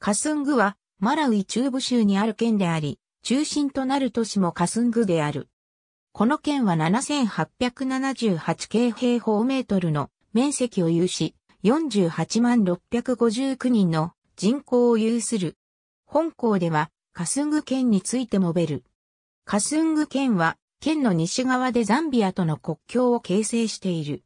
カスングは、マラウイ中部州にある県であり、中心となる都市もカスングである。この県は7878京平方メートルの面積を有し、48万659人の人口を有する。本校では、カスング県についてもべる。カスング県は、県の西側でザンビアとの国境を形成している。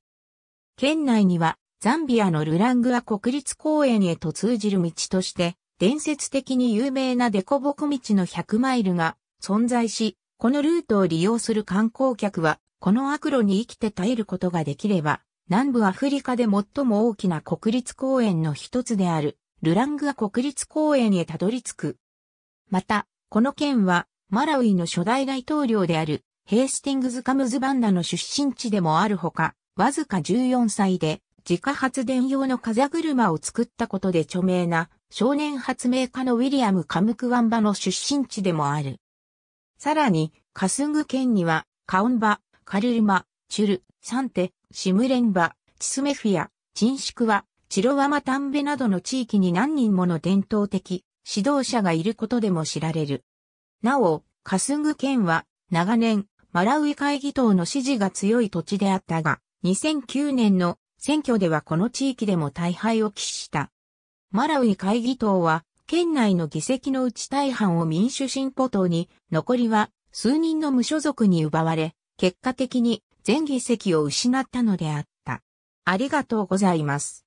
県内には、ザンビアのルラングア国立公園へと通じる道として、伝説的に有名なデコボコ道の100マイルが存在し、このルートを利用する観光客は、この悪路に生きて耐えることができれば、南部アフリカで最も大きな国立公園の一つである、ルラングア国立公園へたどり着く。また、この県は、マラウイの初代大統領である、ヘイスティングズ・カムズ・バンダの出身地でもあるほか、わずか14歳で、自家発電用の風車を作ったことで著名な、少年発明家のウィリアム・カムクワンバの出身地でもある。さらに、カスング県には、カオンバ、カルルマ、チュル、サンテ、シムレンバ、チスメフィア、チンシクワ、チロワマタンベなどの地域に何人もの伝統的指導者がいることでも知られる。なお、カスング県は長年マラウイ会議等の支持が強い土地であったが、2009年の選挙ではこの地域でも大敗を喫した。マラウイ会議党は、県内の議席のうち大半を民主進歩党に、残りは数人の無所属に奪われ、結果的に全議席を失ったのであった。ありがとうございます。